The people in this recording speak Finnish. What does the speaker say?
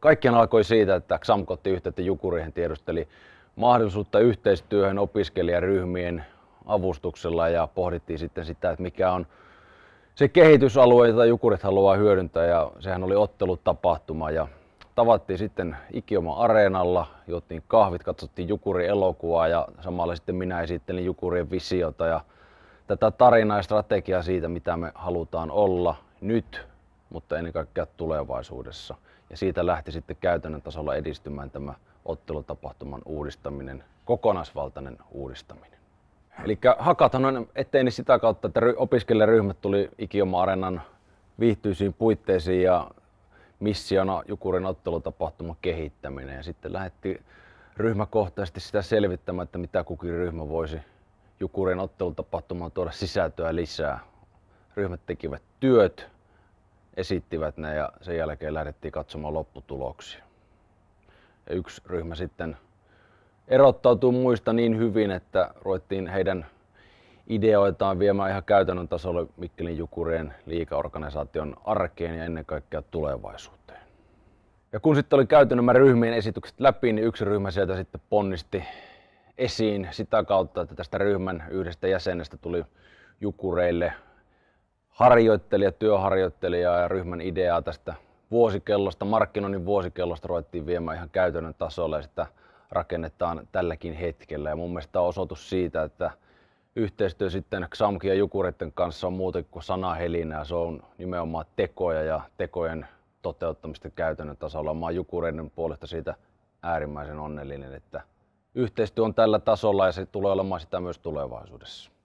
Kaikkien alkoi siitä, että XAMK otti yhteyttä Jukuriin tiedusteli mahdollisuutta yhteistyöhön opiskelijaryhmien avustuksella ja pohdittiin sitten sitä, että mikä on se kehitysalue, jota Jukurit haluaa hyödyntää ja sehän oli ottelutapahtuma ja tavattiin sitten Ikioma Areenalla, juottiin kahvit, katsottiin Jukuri elokuvaa ja samalla sitten minä esittelin Jukurien visiota ja tätä tarinaa ja strategiaa siitä, mitä me halutaan olla nyt mutta ennen kaikkea tulevaisuudessa. Ja siitä lähti sitten käytännön tasolla edistymään tämä ottelutapahtuman uudistaminen, kokonaisvaltainen uudistaminen. Eli on eteeni niin sitä kautta, että opiskelijaryhmät tuli Ikioma-areenan viihtyisiin puitteisiin ja missiona Jukurin ottelutapahtuman kehittäminen. Ja sitten lähdettiin ryhmäkohtaisesti sitä selvittämään, että mitä kukin ryhmä voisi Jukurin ottelutapahtumaan tuoda sisältöä lisää. Ryhmät tekivät työt, esittivät ne ja sen jälkeen lähdettiin katsomaan lopputuloksia. Ja yksi ryhmä sitten erottautui muista niin hyvin, että ruvettiin heidän ideoitaan viemään ihan käytännön tasolle Mikkelin Jukurien liikaorganisaation arkeen ja ennen kaikkea tulevaisuuteen. Ja kun sitten oli käyty nämä ryhmien esitykset läpi, niin yksi ryhmä sieltä sitten ponnisti esiin sitä kautta, että tästä ryhmän yhdestä jäsenestä tuli Jukureille harjoittelija, työharjoittelija ja ryhmän ideaa tästä vuosikellosta, markkinoinnin vuosikellosta ruvettiin viemään ihan käytännön tasolle ja sitä rakennetaan tälläkin hetkellä. Ja mun mielestä on osoitus siitä, että yhteistyö sitten Xamkin ja Jukuritten kanssa on muuten kuin sanahelinää. Se on nimenomaan tekoja ja tekojen toteuttamista käytännön tasolla. Mä oon Jukureiden puolesta siitä äärimmäisen onnellinen, että yhteistyö on tällä tasolla ja se tulee olemaan sitä myös tulevaisuudessa.